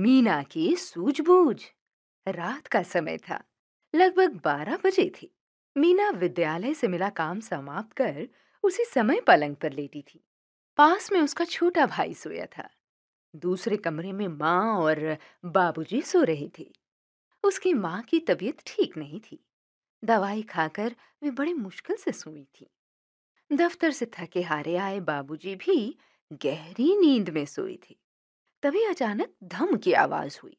मीना की सूझबूझ रात का समय था लगभग बारह बजे थी मीना विद्यालय से मिला काम समाप्त कर उसी समय पलंग पर लेटी थी पास में उसका छोटा भाई सोया था दूसरे कमरे में माँ और बाबूजी सो रहे थे उसकी माँ की तबीयत ठीक नहीं थी दवाई खाकर वे बड़े मुश्किल से सोई थी दफ्तर से थके हारे आए बाबूजी भी गहरी नींद में सोए थे तभी अचानक धम की आवाज हुई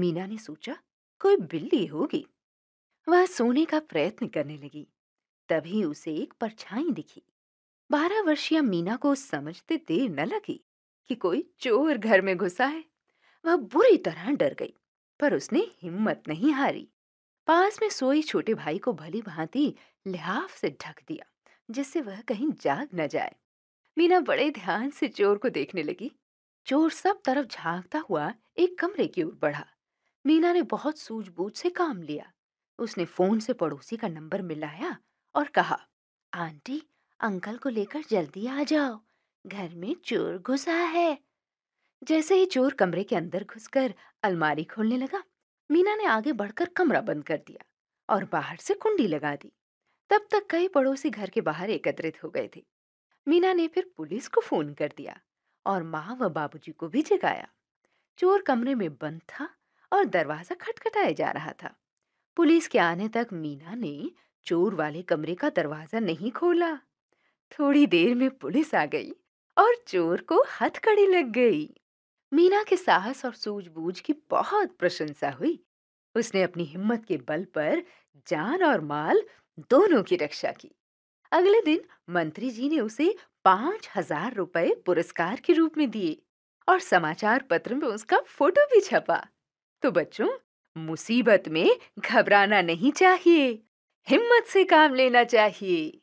मीना ने सोचा कोई बिल्ली होगी वह सोने का प्रयत्न करने लगी तभी उसे एक परछाई दिखी बारह वर्षीय मीना को समझते देर न लगी कि कोई चोर घर में घुसा है वह बुरी तरह डर गई पर उसने हिम्मत नहीं हारी पास में सोए छोटे भाई को भली भांति लिहाफ से ढक दिया जिससे वह कहीं जाग न जाए मीना बड़े ध्यान से चोर को देखने लगी चोर सब तरफ झांकता हुआ एक कमरे की ओर बढ़ा मीना ने बहुत सूझबूझ से काम लिया उसने फोन से पड़ोसी का नंबर मिलाया और कहा आंटी अंकल को लेकर जल्दी आ जाओ घर में चोर घुसा है जैसे ही चोर कमरे के अंदर घुसकर अलमारी खोलने लगा मीना ने आगे बढ़कर कमरा बंद कर दिया और बाहर से कुंडी लगा दी तब तक कई पड़ोसी घर के बाहर एकत्रित हो गए थे मीना ने फिर पुलिस को फोन कर दिया और माँ व बाबूजी को भी जगाया चोर कमरे में बंद था और दरवाजा खटखटाया जा रहा था पुलिस के आने तक मीना ने चोर वाले कमरे का दरवाजा नहीं खोला थोड़ी देर में पुलिस आ गई और चोर को हथकड़ी लग गई मीना के साहस और सूझबूझ की बहुत प्रशंसा हुई उसने अपनी हिम्मत के बल पर जान और माल दोनों की रक्षा की अगले दिन मंत्री जी ने उसे पांच हजार रुपए पुरस्कार के रूप में दिए और समाचार पत्र में उसका फोटो भी छपा तो बच्चों मुसीबत में घबराना नहीं चाहिए हिम्मत से काम लेना चाहिए